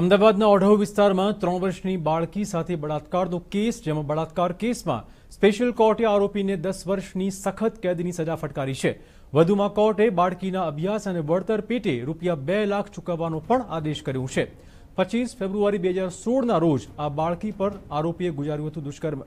અમદાવાદના ઓઢવ વિસ્તારમાં ત્રણ વર્ષની બાળકી સાથે બળાત્કારનો કેસ જેમાં બળાત્કાર કેસમાં સ્પેશિયલ કોર્ટે આરોપીને દસ વર્ષની સખત કેદની સજા ફટકારી છે વધુમાં કોર્ટે બાળકીના અભ્યાસ અને વળતર પેટે રૂપિયા બે લાખ ચૂકવવાનો પણ આદેશ કર્યો છે પચીસ ફેબ્રુઆરી બે હજાર સોળના રોજ આ બાળકી પર આરોપીએ ગુજાર્યું હતું દુષ્કર્મ